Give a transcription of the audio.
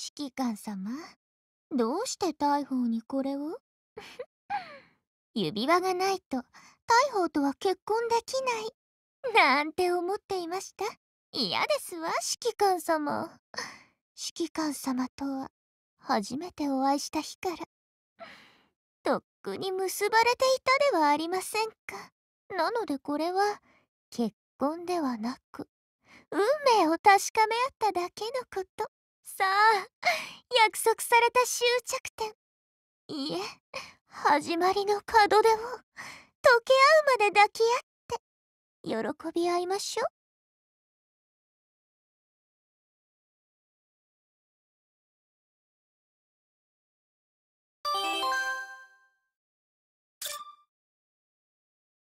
指揮官様どうして大砲にこれを 指輪がないと大砲とは結婚できないなんて思っていました嫌ですわ指揮官様指揮官様とは初めてお会いした日からとっくに結ばれていたではありませんかなのでこれは結婚ではなく運命を確かめ合っただけのことさあ約束された終着点いえ始まりの門出を溶け合うまで抱き合って喜び合いましょう